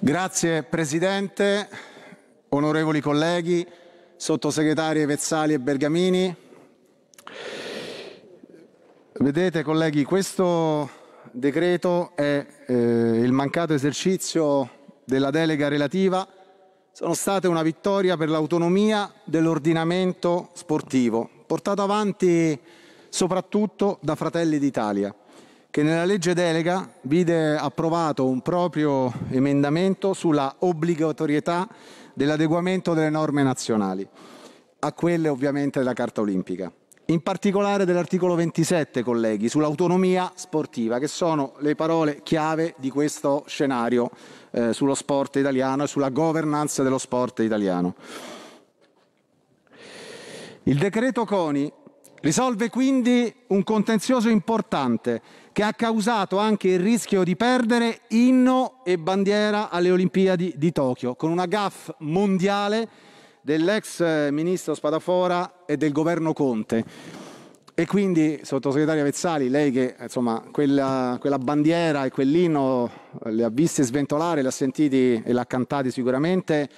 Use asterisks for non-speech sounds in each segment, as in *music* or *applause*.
Grazie Presidente, onorevoli colleghi, sottosegretari Vezzali e Bergamini. Vedete colleghi, questo decreto è eh, il mancato esercizio della delega relativa sono state una vittoria per l'autonomia dell'ordinamento sportivo, portato avanti soprattutto da Fratelli d'Italia che nella legge delega vide approvato un proprio emendamento sulla obbligatorietà dell'adeguamento delle norme nazionali a quelle ovviamente della Carta Olimpica. In particolare dell'articolo 27, colleghi, sull'autonomia sportiva, che sono le parole chiave di questo scenario eh, sullo sport italiano e sulla governance dello sport italiano. Il decreto CONI risolve quindi un contenzioso importante che ha causato anche il rischio di perdere inno e bandiera alle Olimpiadi di Tokyo, con una gaff mondiale dell'ex eh, ministro Spadafora e del governo Conte. E quindi, sottosegretaria Vezzali, lei che insomma, quella, quella bandiera e quell'inno eh, le ha viste sventolare, le ha sentiti e le ha cantati sicuramente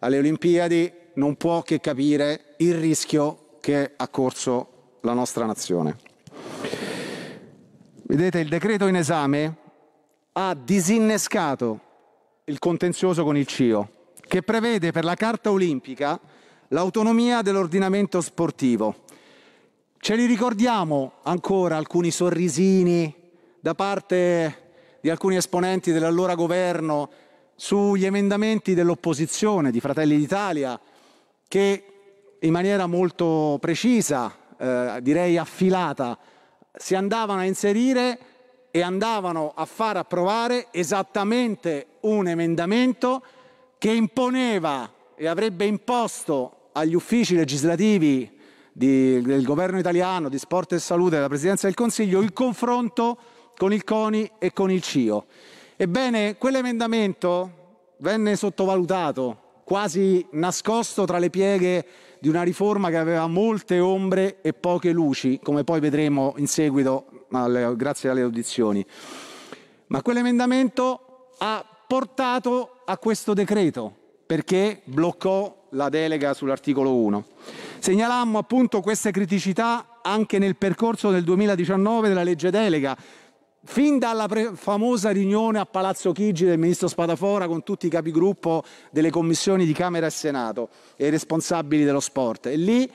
alle Olimpiadi, non può che capire il rischio che ha corso la nostra nazione. Vedete, il decreto in esame ha disinnescato il contenzioso con il CIO, che prevede per la Carta Olimpica l'autonomia dell'ordinamento sportivo. Ce li ricordiamo ancora alcuni sorrisini da parte di alcuni esponenti dell'allora governo sugli emendamenti dell'opposizione di Fratelli d'Italia che in maniera molto precisa, eh, direi affilata, si andavano a inserire e andavano a far approvare esattamente un emendamento che imponeva e avrebbe imposto agli uffici legislativi di, del governo italiano di sport e salute della Presidenza del Consiglio il confronto con il CONI e con il CIO. Ebbene, quell'emendamento venne sottovalutato quasi nascosto tra le pieghe di una riforma che aveva molte ombre e poche luci, come poi vedremo in seguito alle, grazie alle audizioni. Ma quell'emendamento ha portato a questo decreto perché bloccò la delega sull'articolo 1. Segnalammo appunto queste criticità anche nel percorso del 2019 della legge delega, fin dalla famosa riunione a Palazzo Chigi del ministro Spadafora con tutti i capigruppo delle commissioni di Camera e Senato e i responsabili dello sport. E lì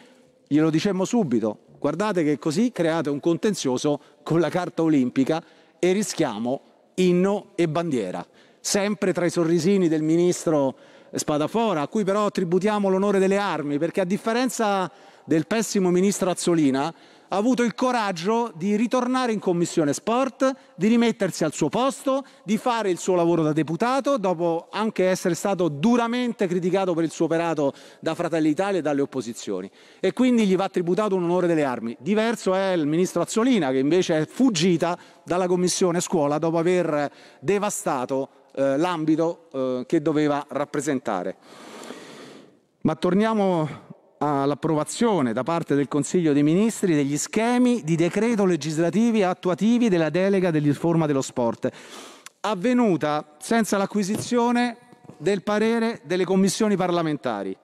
glielo dicemmo subito, guardate che così create un contenzioso con la carta olimpica e rischiamo inno e bandiera. Sempre tra i sorrisini del ministro Spadafora, a cui però attributiamo l'onore delle armi, perché a differenza del pessimo ministro Azzolina, ha avuto il coraggio di ritornare in commissione sport, di rimettersi al suo posto, di fare il suo lavoro da deputato, dopo anche essere stato duramente criticato per il suo operato da Fratelli Italia e dalle opposizioni. E quindi gli va tributato un onore delle armi. Diverso è il ministro Azzolina, che invece è fuggita dalla commissione scuola dopo aver devastato eh, l'ambito eh, che doveva rappresentare. Ma torniamo all'approvazione da parte del Consiglio dei Ministri degli schemi di decreto legislativi attuativi della delega di dello sport, avvenuta senza l'acquisizione del parere delle commissioni parlamentari.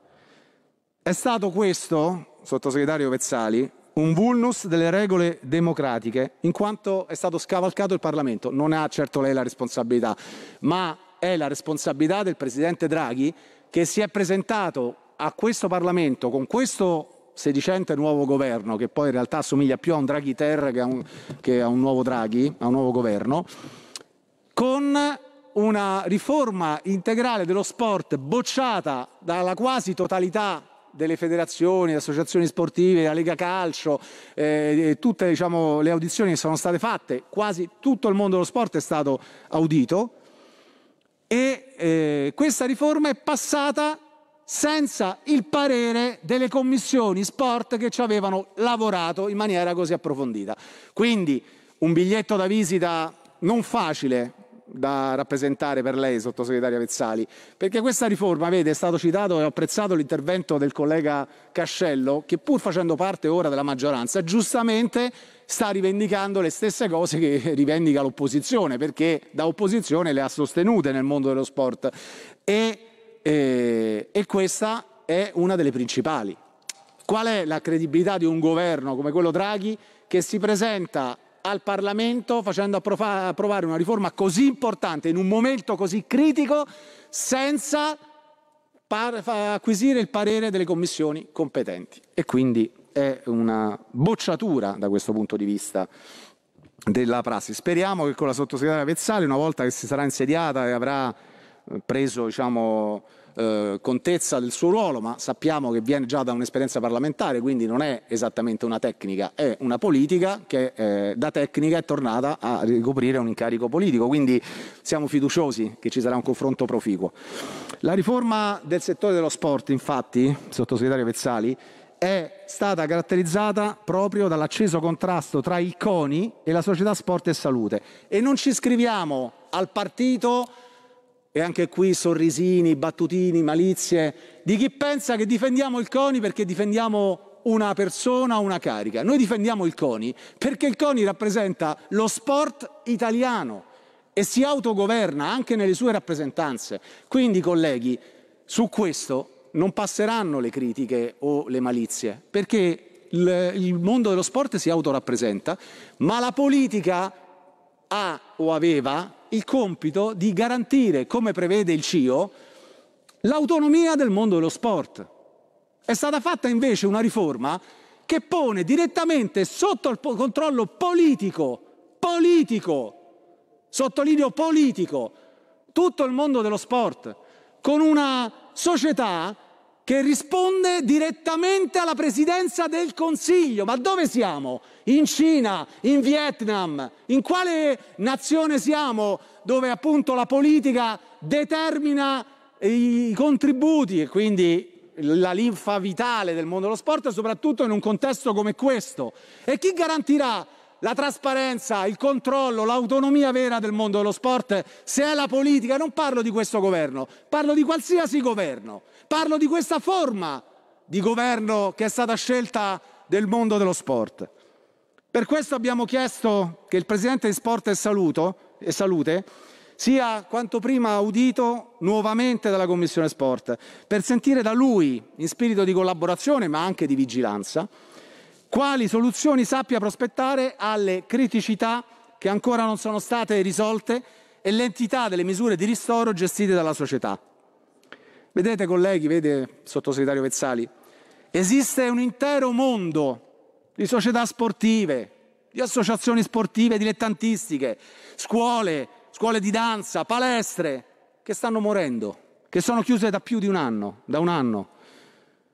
È stato questo, sottosegretario Pezzali, un vulnus delle regole democratiche, in quanto è stato scavalcato il Parlamento. Non ha certo lei la responsabilità, ma è la responsabilità del Presidente Draghi che si è presentato a questo Parlamento, con questo sedicente nuovo governo, che poi in realtà assomiglia più a un Draghi Terra che a un, che a un nuovo Draghi, a un nuovo governo, con una riforma integrale dello sport bocciata dalla quasi totalità delle federazioni, le associazioni sportive, la Lega Calcio, eh, tutte diciamo, le audizioni che sono state fatte, quasi tutto il mondo dello sport è stato audito e eh, questa riforma è passata senza il parere delle commissioni sport che ci avevano lavorato in maniera così approfondita. Quindi un biglietto da visita non facile da rappresentare per lei, sottosegretaria Pezzali, perché questa riforma, vede, è stato citato e ho apprezzato l'intervento del collega Cascello, che pur facendo parte ora della maggioranza, giustamente sta rivendicando le stesse cose che *laughs* rivendica l'opposizione, perché da opposizione le ha sostenute nel mondo dello sport. E e, e questa è una delle principali. Qual è la credibilità di un governo come quello Draghi che si presenta al Parlamento facendo approvare una riforma così importante in un momento così critico senza acquisire il parere delle commissioni competenti. E quindi è una bocciatura da questo punto di vista della prassi. Speriamo che con la sottosegretaria Pezzali, una volta che si sarà insediata e avrà eh, preso diciamo, eh, contezza del suo ruolo, ma sappiamo che viene già da un'esperienza parlamentare, quindi non è esattamente una tecnica, è una politica che eh, da tecnica è tornata a ricoprire un incarico politico, quindi siamo fiduciosi che ci sarà un confronto proficuo. La riforma del settore dello sport, infatti, sottosegretario Pezzali, è stata caratterizzata proprio dall'acceso contrasto tra il CONI e la società Sport e Salute e non ci iscriviamo al partito e anche qui sorrisini, battutini, malizie, di chi pensa che difendiamo il CONI perché difendiamo una persona, una carica. Noi difendiamo il CONI perché il CONI rappresenta lo sport italiano e si autogoverna anche nelle sue rappresentanze. Quindi, colleghi, su questo non passeranno le critiche o le malizie, perché il mondo dello sport si autorappresenta, ma la politica ha o aveva il compito di garantire, come prevede il CIO, l'autonomia del mondo dello sport. È stata fatta invece una riforma che pone direttamente sotto il controllo politico, politico, sottolineo politico, tutto il mondo dello sport, con una società che risponde direttamente alla presidenza del Consiglio. Ma dove siamo? In Cina, in Vietnam, in quale nazione siamo dove appunto la politica determina i contributi e quindi la linfa vitale del mondo dello sport, soprattutto in un contesto come questo? E chi garantirà la trasparenza, il controllo, l'autonomia vera del mondo dello sport se è la politica? Non parlo di questo governo, parlo di qualsiasi governo. Parlo di questa forma di governo che è stata scelta del mondo dello sport. Per questo abbiamo chiesto che il Presidente di Sport e, Saluto, e Salute sia quanto prima audito nuovamente dalla Commissione Sport, per sentire da lui, in spirito di collaborazione ma anche di vigilanza, quali soluzioni sappia prospettare alle criticità che ancora non sono state risolte e l'entità delle misure di ristoro gestite dalla società. Vedete colleghi, vede sottosegretario Vezzali, esiste un intero mondo di società sportive, di associazioni sportive dilettantistiche, scuole, scuole di danza, palestre, che stanno morendo, che sono chiuse da più di un anno, da un anno.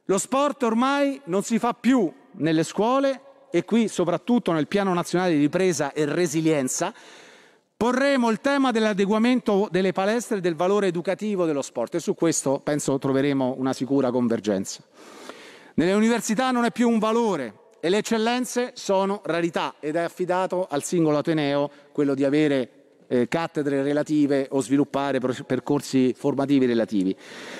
Lo sport ormai non si fa più nelle scuole e qui soprattutto nel Piano Nazionale di Ripresa e Resilienza Porremo il tema dell'adeguamento delle palestre e del valore educativo dello sport e su questo penso troveremo una sicura convergenza. Nelle università non è più un valore e le eccellenze sono rarità ed è affidato al singolo Ateneo quello di avere eh, cattedre relative o sviluppare percorsi formativi relativi.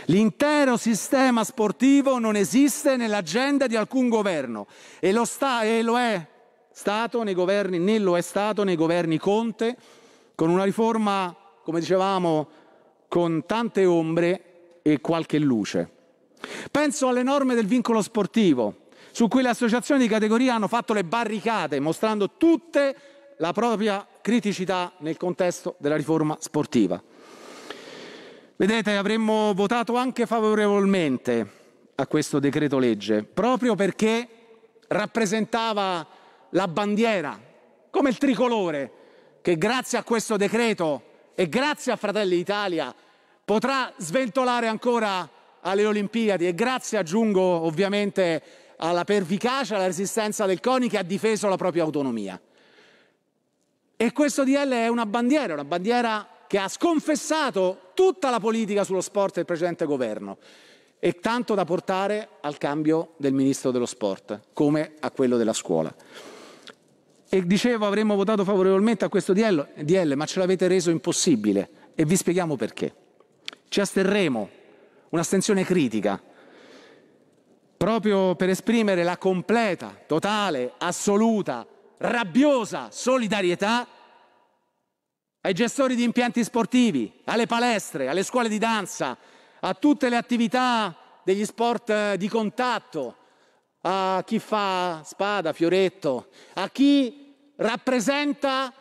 L'intero sistema sportivo non esiste nell'agenda di alcun governo e lo, sta, e lo è stato nei governi, né lo è stato nei governi Conte con una riforma, come dicevamo, con tante ombre e qualche luce. Penso alle norme del vincolo sportivo, su cui le associazioni di categoria hanno fatto le barricate, mostrando tutte la propria criticità nel contesto della riforma sportiva. Vedete, avremmo votato anche favorevolmente a questo decreto legge, proprio perché rappresentava la bandiera, come il tricolore, che grazie a questo decreto e grazie a Fratelli Italia potrà sventolare ancora alle Olimpiadi e grazie aggiungo ovviamente alla pervicacia, alla resistenza del CONI che ha difeso la propria autonomia. E questo DL è una bandiera, una bandiera che ha sconfessato tutta la politica sullo sport del precedente governo e tanto da portare al cambio del ministro dello sport, come a quello della scuola e dicevo avremmo votato favorevolmente a questo DL, DL ma ce l'avete reso impossibile e vi spieghiamo perché. Ci asterremo, un'astensione critica, proprio per esprimere la completa, totale, assoluta, rabbiosa solidarietà ai gestori di impianti sportivi, alle palestre, alle scuole di danza, a tutte le attività degli sport eh, di contatto, a chi fa spada, fioretto, a chi rappresenta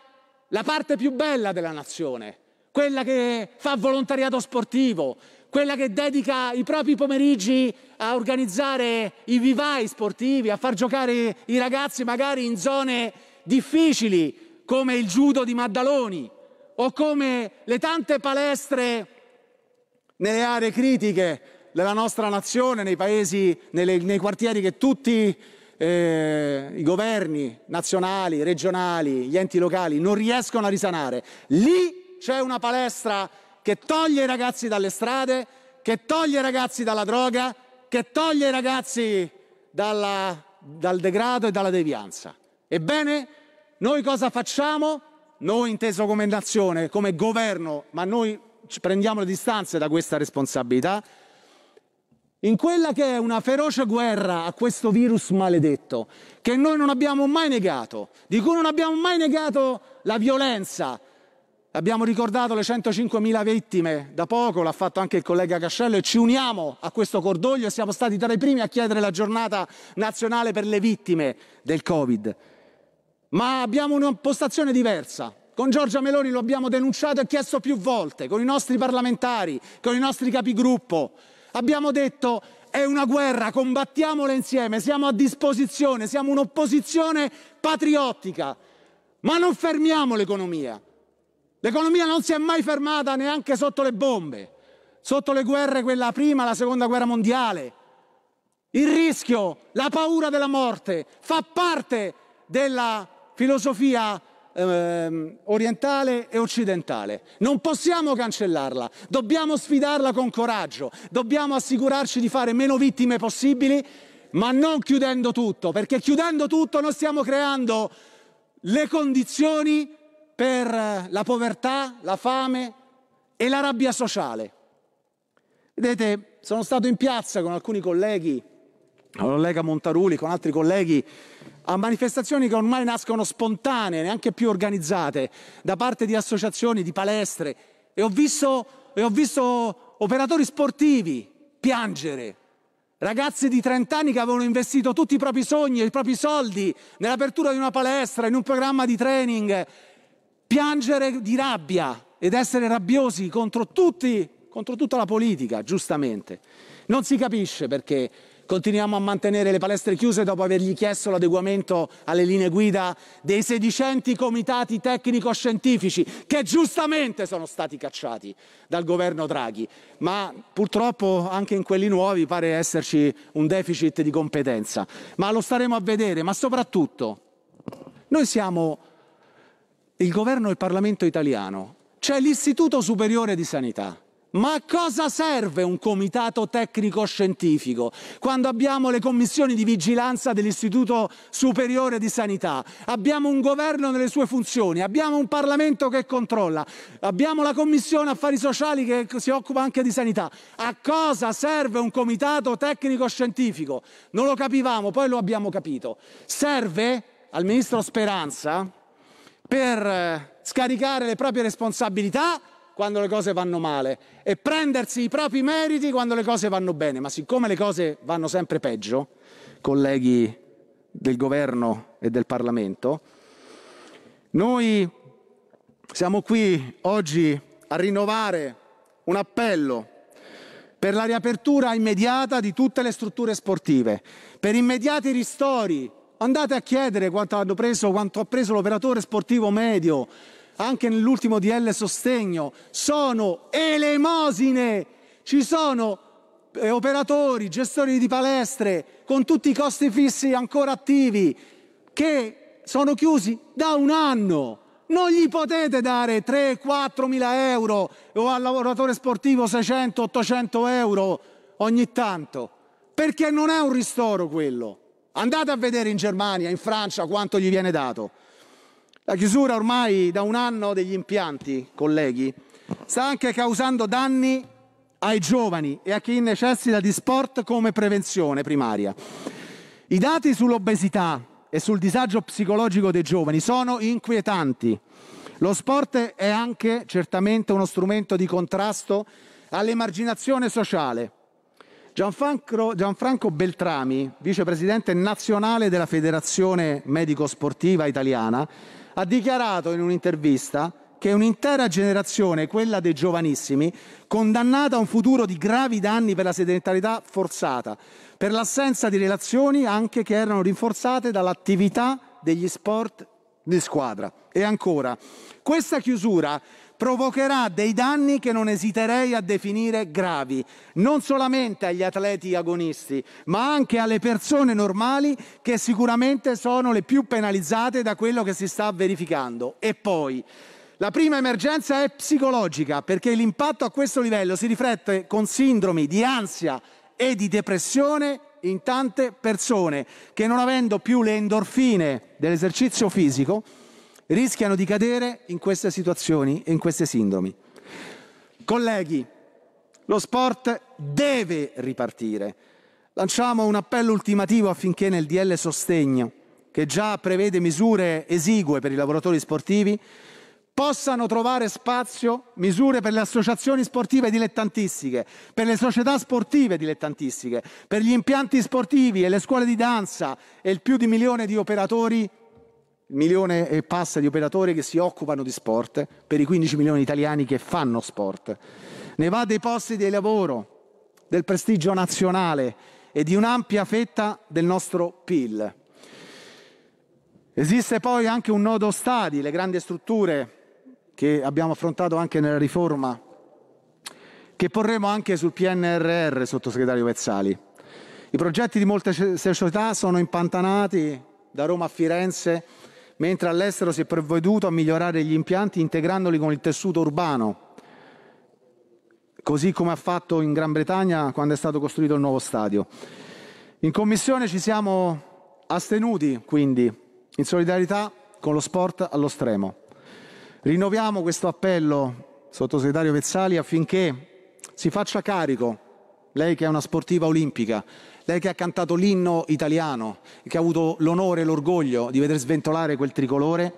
la parte più bella della nazione, quella che fa volontariato sportivo, quella che dedica i propri pomeriggi a organizzare i vivai sportivi, a far giocare i ragazzi magari in zone difficili come il judo di Maddaloni o come le tante palestre nelle aree critiche nella nostra nazione nei paesi, nelle, nei quartieri che tutti eh, i governi nazionali, regionali, gli enti locali non riescono a risanare. Lì c'è una palestra che toglie i ragazzi dalle strade, che toglie i ragazzi dalla droga, che toglie i ragazzi dalla, dal degrado e dalla devianza. Ebbene, noi cosa facciamo? Noi inteso come nazione, come governo, ma noi prendiamo le distanze da questa responsabilità in quella che è una feroce guerra a questo virus maledetto, che noi non abbiamo mai negato, di cui non abbiamo mai negato la violenza. Abbiamo ricordato le 105.000 vittime da poco, l'ha fatto anche il collega Cascello, e ci uniamo a questo cordoglio e siamo stati tra i primi a chiedere la giornata nazionale per le vittime del Covid. Ma abbiamo un'impostazione diversa, con Giorgia Meloni lo abbiamo denunciato e chiesto più volte, con i nostri parlamentari, con i nostri capigruppo. Abbiamo detto è una guerra, combattiamola insieme, siamo a disposizione, siamo un'opposizione patriottica, ma non fermiamo l'economia. L'economia non si è mai fermata neanche sotto le bombe, sotto le guerre, quella prima, la seconda guerra mondiale. Il rischio, la paura della morte fa parte della filosofia ehm, orientale e occidentale. Non possiamo cancellarla, dobbiamo sfidarla con coraggio, dobbiamo assicurarci di fare meno vittime possibili, ma non chiudendo tutto, perché chiudendo tutto noi stiamo creando le condizioni per la povertà, la fame e la rabbia sociale. Vedete, sono stato in piazza con alcuni colleghi, con la collega Montaruli, con altri colleghi a manifestazioni che ormai nascono spontanee, neanche più organizzate, da parte di associazioni, di palestre. E ho visto, e ho visto operatori sportivi piangere, ragazzi di 30 anni che avevano investito tutti i propri sogni e i propri soldi nell'apertura di una palestra, in un programma di training, piangere di rabbia ed essere rabbiosi contro tutti, contro tutta la politica, giustamente. Non si capisce perché Continuiamo a mantenere le palestre chiuse dopo avergli chiesto l'adeguamento alle linee guida dei sedicenti comitati tecnico-scientifici che giustamente sono stati cacciati dal governo Draghi. Ma purtroppo anche in quelli nuovi pare esserci un deficit di competenza. Ma lo staremo a vedere, ma soprattutto noi siamo il governo e il Parlamento italiano, c'è cioè l'Istituto Superiore di Sanità ma a cosa serve un comitato tecnico-scientifico quando abbiamo le commissioni di vigilanza dell'Istituto Superiore di Sanità? Abbiamo un governo nelle sue funzioni, abbiamo un Parlamento che controlla, abbiamo la Commissione Affari Sociali che si occupa anche di sanità. A cosa serve un comitato tecnico-scientifico? Non lo capivamo, poi lo abbiamo capito. Serve al Ministro Speranza per eh, scaricare le proprie responsabilità quando le cose vanno male e prendersi i propri meriti quando le cose vanno bene. Ma siccome le cose vanno sempre peggio, colleghi del governo e del Parlamento, noi siamo qui oggi a rinnovare un appello per la riapertura immediata di tutte le strutture sportive, per immediati ristori. Andate a chiedere quanto, preso, quanto ha preso l'operatore sportivo medio anche nell'ultimo DL sostegno, sono elemosine. Ci sono eh, operatori, gestori di palestre con tutti i costi fissi ancora attivi che sono chiusi da un anno. Non gli potete dare 3-4 mila euro o al lavoratore sportivo 600-800 euro ogni tanto, perché non è un ristoro quello. Andate a vedere in Germania, in Francia, quanto gli viene dato. La chiusura ormai da un anno degli impianti, colleghi, sta anche causando danni ai giovani e a chi necessita di sport come prevenzione primaria. I dati sull'obesità e sul disagio psicologico dei giovani sono inquietanti. Lo sport è anche certamente uno strumento di contrasto all'emarginazione sociale. Gianfranco, Gianfranco Beltrami, vicepresidente nazionale della Federazione Medico Sportiva Italiana, ha dichiarato in un'intervista che un'intera generazione, quella dei giovanissimi, condannata a un futuro di gravi danni per la sedentarietà forzata, per l'assenza di relazioni anche che erano rinforzate dall'attività degli sport di squadra. E ancora, questa chiusura provocherà dei danni che non esiterei a definire gravi, non solamente agli atleti agonisti, ma anche alle persone normali che sicuramente sono le più penalizzate da quello che si sta verificando. E poi, la prima emergenza è psicologica, perché l'impatto a questo livello si riflette con sindromi di ansia e di depressione in tante persone che non avendo più le endorfine dell'esercizio fisico, rischiano di cadere in queste situazioni e in queste sindromi. Colleghi, lo sport deve ripartire. Lanciamo un appello ultimativo affinché nel DL Sostegno, che già prevede misure esigue per i lavoratori sportivi, possano trovare spazio misure per le associazioni sportive dilettantistiche, per le società sportive dilettantistiche, per gli impianti sportivi e le scuole di danza e il più di milione di operatori milione e passa di operatori che si occupano di sport, per i 15 milioni di italiani che fanno sport. Ne va dei posti di lavoro, del prestigio nazionale e di un'ampia fetta del nostro PIL. Esiste poi anche un nodo stadi, le grandi strutture che abbiamo affrontato anche nella riforma, che porremo anche sul PNRR, sottosegretario Pezzali. I progetti di molte società sono impantanati da Roma a Firenze mentre all'estero si è provveduto a migliorare gli impianti integrandoli con il tessuto urbano, così come ha fatto in Gran Bretagna quando è stato costruito il nuovo stadio. In commissione ci siamo astenuti, quindi, in solidarietà con lo sport allo stremo. Rinnoviamo questo appello, sottosegretario Pezzali, affinché si faccia carico, lei che è una sportiva olimpica, lei che ha cantato l'inno italiano, che ha avuto l'onore e l'orgoglio di vedere sventolare quel tricolore,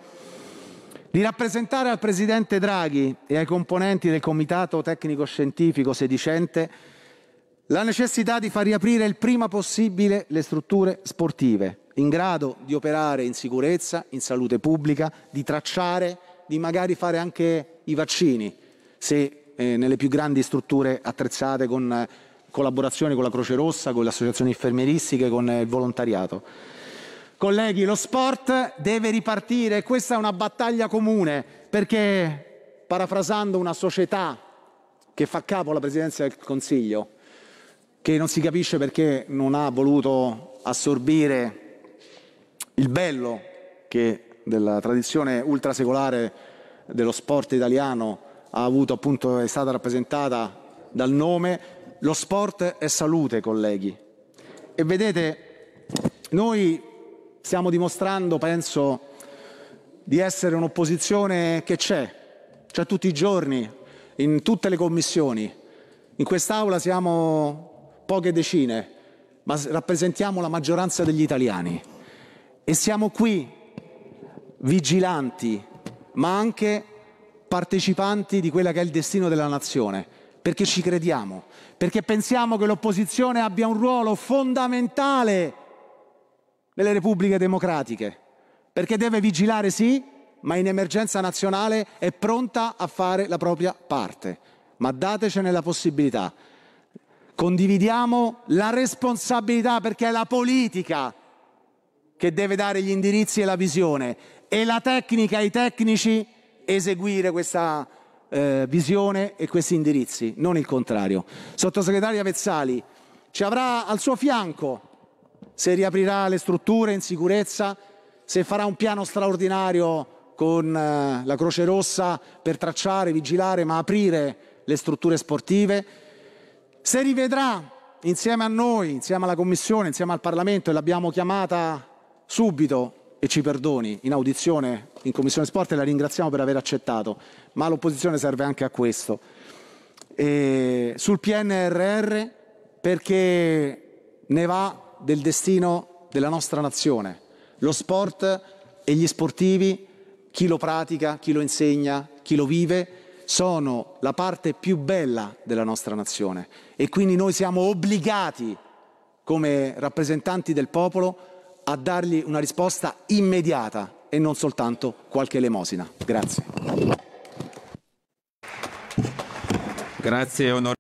di rappresentare al Presidente Draghi e ai componenti del Comitato Tecnico Scientifico sedicente la necessità di far riaprire il prima possibile le strutture sportive, in grado di operare in sicurezza, in salute pubblica, di tracciare, di magari fare anche i vaccini, se eh, nelle più grandi strutture attrezzate con... Eh, collaborazione con la Croce Rossa, con le associazioni infermieristiche, con il volontariato. Colleghi, lo sport deve ripartire, questa è una battaglia comune, perché parafrasando una società che fa capo alla Presidenza del Consiglio, che non si capisce perché non ha voluto assorbire il bello che della tradizione ultrasecolare dello sport italiano ha avuto appunto, è stata rappresentata dal nome lo sport è salute, colleghi. E vedete, noi stiamo dimostrando, penso, di essere un'opposizione che c'è, c'è tutti i giorni, in tutte le commissioni. In quest'Aula siamo poche decine, ma rappresentiamo la maggioranza degli italiani. E siamo qui vigilanti, ma anche partecipanti di quella che è il destino della nazione perché ci crediamo, perché pensiamo che l'opposizione abbia un ruolo fondamentale nelle repubbliche democratiche, perché deve vigilare sì, ma in emergenza nazionale è pronta a fare la propria parte. Ma datecene la possibilità. Condividiamo la responsabilità perché è la politica che deve dare gli indirizzi e la visione e la tecnica, i tecnici eseguire questa eh, visione e questi indirizzi, non il contrario. Sottosegretario Avezzali, ci avrà al suo fianco se riaprirà le strutture in sicurezza, se farà un piano straordinario con eh, la Croce Rossa per tracciare, vigilare, ma aprire le strutture sportive, se rivedrà insieme a noi, insieme alla Commissione, insieme al Parlamento, e l'abbiamo chiamata subito e ci perdoni in audizione in Commissione Sport e la ringraziamo per aver accettato, ma l'opposizione serve anche a questo. E sul PNRR perché ne va del destino della nostra nazione. Lo sport e gli sportivi, chi lo pratica, chi lo insegna, chi lo vive, sono la parte più bella della nostra nazione e quindi noi siamo obbligati come rappresentanti del popolo a a dargli una risposta immediata e non soltanto qualche elemosina. Grazie. Grazie